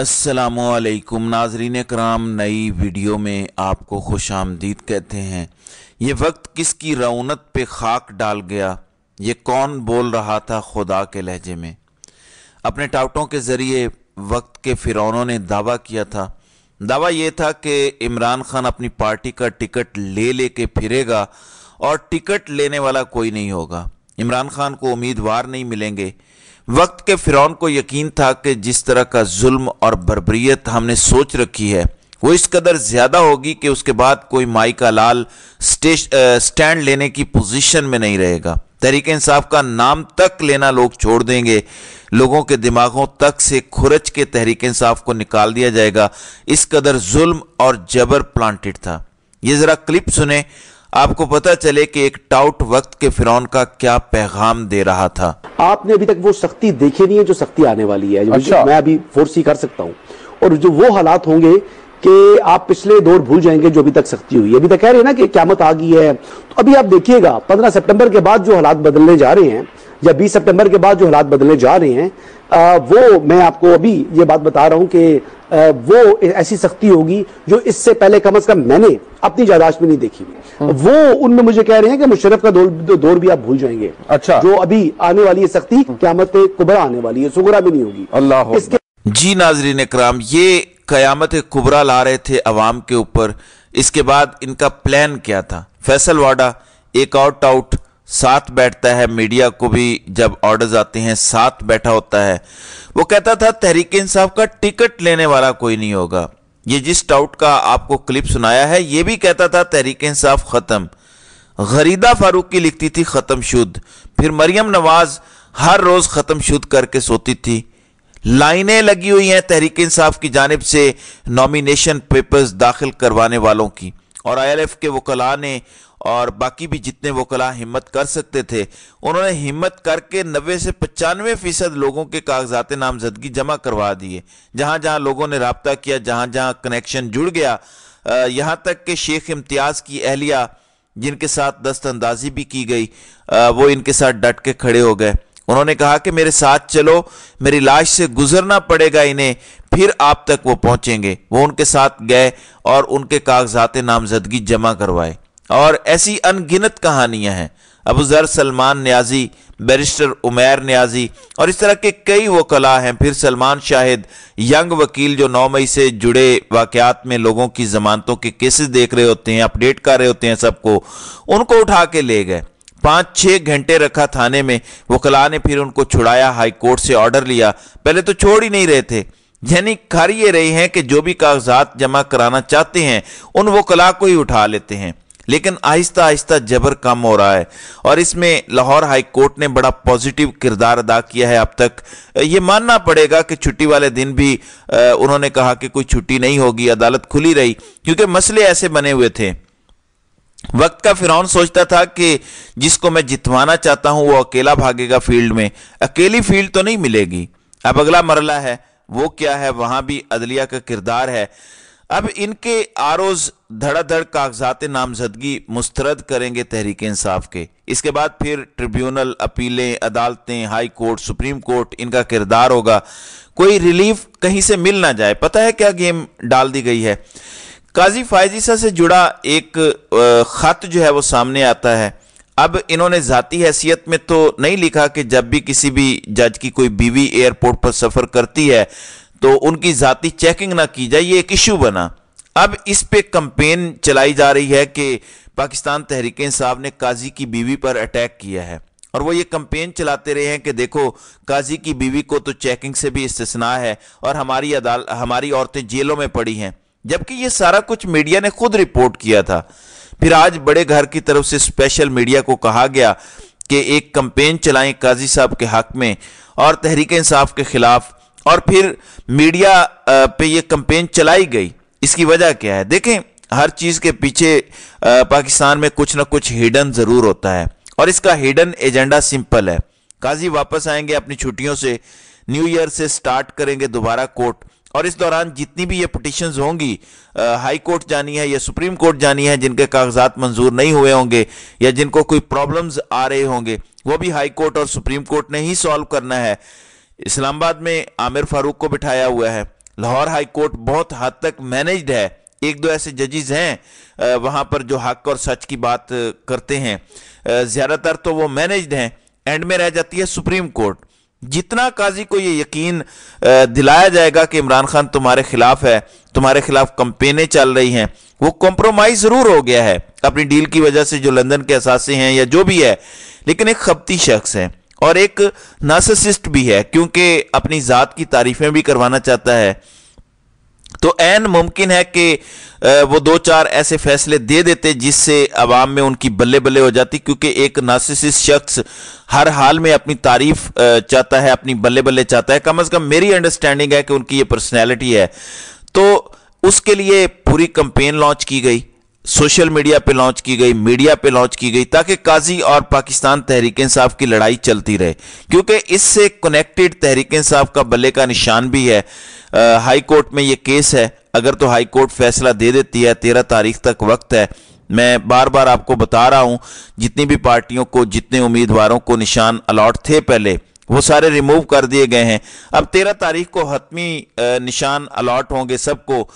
असलकुम नाजरीन कराम नई वीडियो में आपको खुश आमदीद कहते हैं ये वक्त किसकी रौनत पे खाक डाल गया ये कौन बोल रहा था खुदा के लहजे में अपने टाउटों के ज़रिए वक्त के फ़िरौनों ने दावा किया था दावा ये था कि इमरान खान अपनी पार्टी का टिकट ले ले के फिरेगा और टिकट लेने वाला कोई नहीं होगा इमरान खान को उम्मीदवार नहीं मिलेंगे वक्त के फिरौन को यकीन था कि जिस तरह का जुल्म और बरबरीत हमने सोच रखी है वो इस कदर ज़्यादा होगी कि उसके बाद कोई माई का लाल स्टेश स्टैंड लेने की पोजीशन में नहीं रहेगा तहरीक इंसाफ का नाम तक लेना लोग छोड़ देंगे लोगों के दिमागों तक से खुरच के तहरीक इंसाफ को निकाल दिया जाएगा इस कदर जुल्म और जबर प्लांटेड था ये ज़रा क्लिप सुने आपको पता चले कि एक टाउट वक्त के फिरौन का क्या पैगाम दे रहा था आपने अभी तक वो सख्ती देखी नहीं है जो सख्ती आने वाली है अच्छा। मैं अभी फोर्सी कर सकता हूँ और जो वो हालात होंगे कि आप पिछले दौर भूल जाएंगे जो अभी तक सख्ती हुई अभी तक कह रहे हैं ना कि क्यामत आ गई है तो अभी आप देखिएगा पंद्रह सितंबर के बाद जो हालात बदलने जा रहे हैं या बीस सितंबर के बाद जो हालात बदलने जा रहे हैं आ, वो मैं आपको अभी ये बात बता रहा हूं कि आ, वो ऐसी सख्ती होगी जो इससे पहले कम अज कम मैंने अपनी यादाश्त में नहीं देखी हुई वो उनमें मुझे कह रहे हैं कि मुशरफ का दौर, भी आप भूल जाएंगे अच्छा जो अभी आने वाली है सख्ती क्यामत कुबरा आने वाली है सुगरा भी नहीं होगी अल्लाह इसके जी नाजरीन कराम ये कयामत कुबरा ला रहे थे अवाम के ऊपर इसके बाद इनका प्लान क्या था फैसल वाडा एक आउट आउट साथ बैठता है मीडिया को भी जब ऑर्डर्स आते हैं साथ बैठा होता है वो कहता था तहरीक इंसाफ का टिकट लेने वाला कोई नहीं होगा ये जिस टाउट का आपको क्लिप सुनाया है ये भी कहता था तहरीक इंसाफ ख़त्म गरीदा फारूक की लिखती थी ख़त्म शुद्ध फिर मरियम नवाज हर रोज़ ख़त्म शुद्ध करके सोती थी लाइनें लगी हुई हैं तहरीक इंसाफ की जानब से नॉमिनेशन पेपर्स दाखिल करवाने वालों की और आई के वकला ने और बाकी भी जितने वो कला हिम्मत कर सकते थे उन्होंने हिम्मत करके नबे से पचानवे फ़ीसद लोगों के कागजात नामजदगी जमा करवा दिए जहाँ जहाँ लोगों ने रबता किया जहाँ जहाँ कनेक्शन जुड़ गया यहाँ तक कि शेख इम्तियाज़ की अहलिया जिनके साथ दस्त अंदाजी भी की गई वो इनके साथ डट के खड़े हो गए उन्होंने कहा कि मेरे साथ चलो मेरी लाश से गुजरना पड़ेगा इन्हें फिर आप तक वो पहुंचेंगे वो उनके साथ गए और उनके कागजात नामजदगी जमा करवाए और ऐसी अनगिनत कहानियां हैं अबू जर सलमान न्याजी बैरिस्टर उमैर न्याजी और इस तरह के कई वो कला हैं फिर सलमान शाहिद यंग वकील जो नौ मई से जुड़े वाकयात में लोगों की जमानतों के केसेस देख रहे होते हैं अपडेट कर रहे होते हैं सबको उनको उठा के ले गए पाँच छः घंटे रखा थाने में वकला ने फिर उनको छुड़ाया हाई कोर्ट से ऑर्डर लिया पहले तो छोड़ ही नहीं रहे थे यानी खा ये रहे हैं कि जो भी कागजात जमा कराना चाहते हैं उन वकला को ही उठा लेते हैं लेकिन आहिस्ता आहिस्ता जबर कम हो रहा है और इसमें लाहौर हाई कोर्ट ने बड़ा पॉजिटिव किरदार अदा किया है अब तक ये मानना पड़ेगा कि छुट्टी वाले दिन भी उन्होंने कहा कि कोई छुट्टी नहीं होगी अदालत खुली रही क्योंकि मसले ऐसे बने हुए थे वक्त का फिरौन सोचता था कि जिसको मैं जितवाना चाहता हूं वो अकेला भागेगा फील्ड में अकेली फील्ड तो नहीं मिलेगी अब अगला मरला है वो क्या है वहां भी अदलिया का किरदार है अब इनके आरोज धड़ाधड़ कागजात नामजदगी मुस्तरद करेंगे तहरीक इंसाफ के इसके बाद फिर ट्रिब्यूनल अपीलें अदालतें हाई कोर्ट सुप्रीम कोर्ट इनका किरदार होगा कोई रिलीफ कहीं से मिल ना जाए पता है क्या गेम डाल दी गई है काजी फायजीसा से जुड़ा एक ख़त जो है वो सामने आता है अब इन्होंने ज़ाती हैसियत में तो नहीं लिखा कि जब भी किसी भी जज की कोई बीवी एयरपोर्ट पर सफ़र करती है तो उनकी ज़ाती चेकिंग ना की जाए ये एक इशू बना अब इस पे कंपेन चलाई जा रही है कि पाकिस्तान तहरीक इंसाफ ने काजी की बीवी पर अटैक किया है और वो ये कंपेन चलाते रहे हैं कि देखो काजी की बीवी को तो चेकिंग से भी इस्तना है और हमारी अदाल हमारी औरतें जेलों में पड़ी हैं जबकि ये सारा कुछ मीडिया ने खुद रिपोर्ट किया था फिर आज बड़े घर की तरफ से स्पेशल मीडिया को कहा गया कि एक कंपेन चलाएं काजी साहब के हक में और तहरीक इंसाफ के खिलाफ और फिर मीडिया पे ये कंपेन चलाई गई इसकी वजह क्या है देखें हर चीज़ के पीछे पाकिस्तान में कुछ ना कुछ हिडन ज़रूर होता है और इसका हिडन एजेंडा सिंपल है काजी वापस आएंगे अपनी छुट्टियों से न्यू ईयर से स्टार्ट करेंगे दोबारा कोर्ट और इस दौरान जितनी भी ये पटिशन होंगी आ, हाई कोर्ट जानी है या सुप्रीम कोर्ट जानी है जिनके कागजात मंजूर नहीं हुए होंगे या जिनको कोई प्रॉब्लम्स आ रहे होंगे वो भी हाई कोर्ट और सुप्रीम कोर्ट ने ही सॉल्व करना है इस्लामाबाद में आमिर फारूक को बिठाया हुआ है लाहौर हाई कोर्ट बहुत हद तक मैनेज्ड है एक दो ऐसे जजेस हैं वहां पर जो हक और सच की बात करते हैं ज़्यादातर तो वो मैनेज्ड हैं एंड में रह जाती है सुप्रीम कोर्ट जितना काजी को ये यकीन दिलाया जाएगा कि इमरान खान तुम्हारे खिलाफ है तुम्हारे खिलाफ कंपेनें चल रही हैं वो कॉम्प्रोमाइज जरूर हो गया है अपनी डील की वजह से जो लंदन के असासे हैं या जो भी है लेकिन एक खपती शख्स है और एक नार्सिसिस्ट भी है क्योंकि अपनी ज़ात की तारीफें भी करवाना चाहता है तो एन मुमकिन है कि वो दो चार ऐसे फैसले दे देते जिससे आवाम में उनकी बल्ले बल्ले हो जाती क्योंकि एक नासिसिस शख्स हर हाल में अपनी तारीफ चाहता है अपनी बल्ले बल्ले चाहता है कम अज़ कम मेरी अंडरस्टैंडिंग है कि उनकी ये पर्सनैलिटी है तो उसके लिए पूरी कंपेन लॉन्च की गई सोशल मीडिया पे लॉन्च की गई मीडिया पे लॉन्च की गई ताकि काजी और पाकिस्तान तहरीक इंसाफ की लड़ाई चलती रहे क्योंकि इससे कनेक्टेड तहरीक इंसाफ का बल्ले का निशान भी है आ, हाई कोर्ट में ये केस है अगर तो हाई कोर्ट फैसला दे देती है तेरह तारीख तक वक्त है मैं बार बार आपको बता रहा हूं जितनी भी पार्टियों को जितने उम्मीदवारों को निशान अलॉट थे पहले वो सारे रिमूव कर दिए गए हैं अब तेरह तारीख को हतमी निशान अलॉट होंगे सबको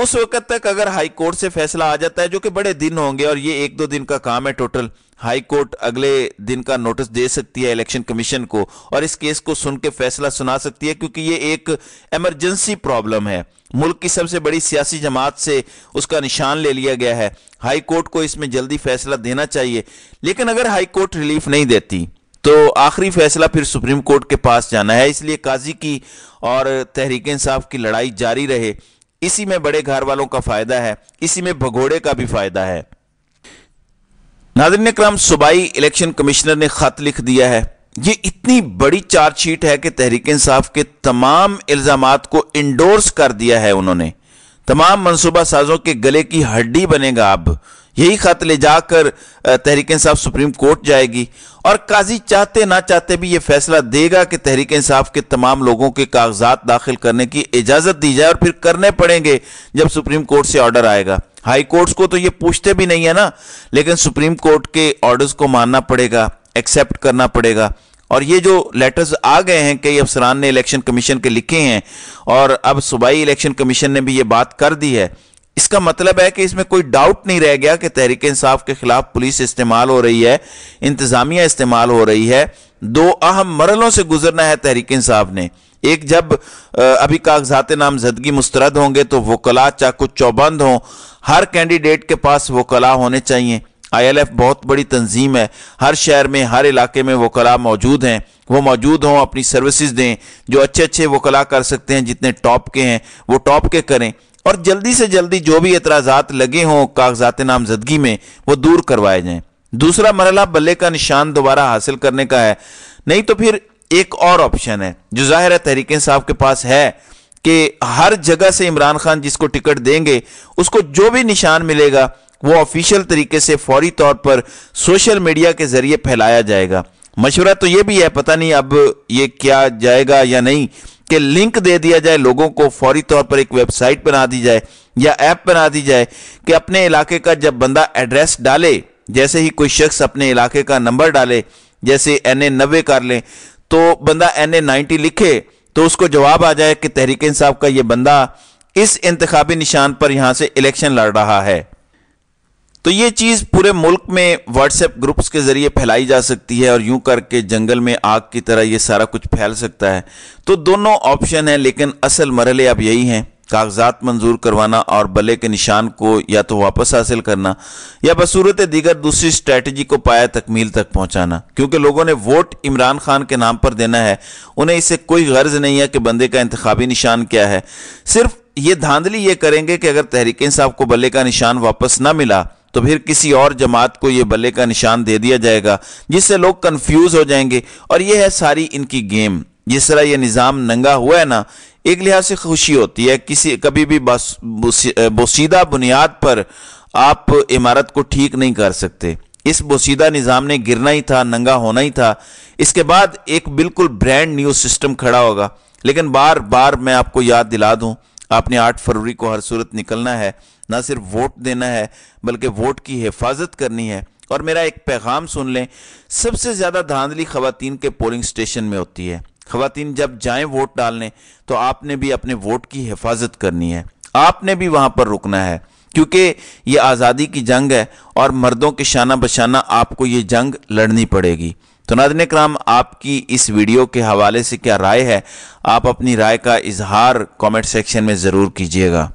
उस वक्त तक अगर हाई कोर्ट से फैसला आ जाता है जो कि बड़े दिन होंगे और ये एक दो दिन का काम है टोटल हाई कोर्ट अगले दिन का नोटिस दे सकती है इलेक्शन कमीशन को और इस केस को सुन के फैसला सुना सकती है क्योंकि ये एक एमरजेंसी प्रॉब्लम है मुल्क की सबसे बड़ी सियासी जमात से उसका निशान ले लिया गया है हाई कोर्ट को इसमें जल्दी फैसला देना चाहिए लेकिन अगर हाई कोर्ट रिलीफ नहीं देती तो आखिरी फैसला फिर सुप्रीम कोर्ट के पास जाना है इसलिए काजी की और तहरीक इंसाफ की लड़ाई जारी रहे इसी में बड़े घर वालों का फायदा है इसी में भगोड़े का भी फायदा है नादरीन क्राम सूबाई इलेक्शन कमिश्नर ने खत लिख दिया है ये इतनी बड़ी चार्जशीट है कि तहरीक इंसाफ के तमाम इल्जाम को इंडोर्स कर दिया है उन्होंने तमाम मनसूबा साजों के गले की हड्डी बनेगा अब यही खत ले जाकर तहरीक इंसाफ सुप्रीम कोर्ट जाएगी और काजी चाहते ना चाहते भी ये फैसला देगा कि तहरीक इंसाफ के तमाम लोगों के कागजात दाखिल करने की इजाज़त दी जाए और फिर करने पड़ेंगे जब सुप्रीम कोर्ट से ऑर्डर आएगा हाई कोर्ट्स को तो ये पूछते भी नहीं है ना लेकिन सुप्रीम कोर्ट के ऑर्डर्स को मानना पड़ेगा एक्सेप्ट करना पड़ेगा और ये जो लेटर्स आ गए हैं कई अफसरान ने इलेक्शन कमीशन के लिखे हैं और अब सूबाई इलेक्शन कमीशन ने भी ये बात कर दी है इसका मतलब है कि इसमें कोई डाउट नहीं रह गया कि तहरीक इंसाफ के खिलाफ पुलिस इस्तेमाल हो रही है इंतजामिया इस्तेमाल हो रही है दो अहम मरलों से गुजरना है तहरीक इंसाफ ने एक जब अभी कागजात नामजदगी मुस्तरद होंगे तो वकला चाकू चौबंद हों हर कैंडिडेट के पास वकला होने चाहिए आईएलएफ बहुत बड़ी तंजीम है हर शहर में हर इलाके में वकला मौजूद हैं वो मौजूद हों अपनी सर्विसेज दें जो अच्छे अच्छे वकला कर सकते हैं जितने टॉप के हैं वो टॉप के करें और जल्दी से जल्दी जो भी एतराजात लगे हों कागजात नामजदगी में वो दूर करवाए जाए दूसरा मरला बल्ले का निशान दोबारा हासिल करने का है नहीं तो फिर एक और ऑप्शन है जो जाहिर है तहरीक साहब के पास है कि हर जगह से इमरान खान जिसको टिकट देंगे उसको जो भी निशान मिलेगा वो ऑफिशियल तरीके से फौरी तौर पर सोशल मीडिया के जरिए फैलाया जाएगा मशवरा तो ये भी है पता नहीं अब ये क्या जाएगा या नहीं कि लिंक दे दिया जाए लोगों को फौरी तौर पर एक वेबसाइट बना दी जाए या ऐप बना दी जाए कि अपने इलाके का जब बंदा एड्रेस डाले जैसे ही कोई शख्स अपने इलाके का नंबर डाले जैसे एन ए नब्बे कर लें तो बंदा एन ए नाइन्टी लिखे तो उसको जवाब आ जाए कि तहरीक इंसाफ का ये बंदा इस इंतबी निशान पर यहाँ से इलेक्शन लड़ रहा है तो ये चीज़ पूरे मुल्क में व्हाट्सएप ग्रुप्स के ज़रिए फैलाई जा सकती है और यूं करके जंगल में आग की तरह ये सारा कुछ फैल सकता है तो दोनों ऑप्शन हैं लेकिन असल मरले अब यही हैं कागजात मंजूर करवाना और बल्ले के निशान को या तो वापस हासिल करना या बसूरत दीगर दूसरी स्ट्रेटजी को पाया तकमील तक पहुंचाना क्योंकि लोगों ने वोट इमरान खान के नाम पर देना है उन्हें इससे कोई गर्ज नहीं है कि बंदे का इंतबी निशान क्या है सिर्फ ये धांधली ये करेंगे कि अगर तहरीक इंसाफ को बल्ले का निशान वापस ना मिला तो फिर किसी और जमात को यह बल्ले का निशान दे दिया जाएगा जिससे लोग कंफ्यूज हो जाएंगे और यह है सारी इनकी गेम जिस तरह यह निज़ाम नंगा हुआ है ना एक लिहाज से खुशी होती है किसी कभी भी बोसीदा बुनियाद पर आप इमारत को ठीक नहीं कर सकते इस बोसीदा निज़ाम ने गिरना ही था नंगा होना ही था इसके बाद एक बिल्कुल ब्रांड न्यू सिस्टम खड़ा होगा लेकिन बार बार मैं आपको याद दिला दूं आपने आठ फरवरी को हर सूरत निकलना है ना सिर्फ वोट देना है बल्कि वोट की हिफाजत करनी है और मेरा एक पैगाम सुन लें सबसे ज़्यादा धांधली खवतिन के पोलिंग स्टेशन में होती है खवतिन जब जाएं वोट डालने तो आपने भी अपने वोट की हिफाजत करनी है आपने भी वहाँ पर रुकना है क्योंकि ये आज़ादी की जंग है और मर्दों के शाना बशाना आपको ये जंग लड़नी पड़ेगी तो नादिन कराम आपकी इस वीडियो के हवाले से क्या राय है आप अपनी राय का इजहार कमेंट सेक्शन में ज़रूर कीजिएगा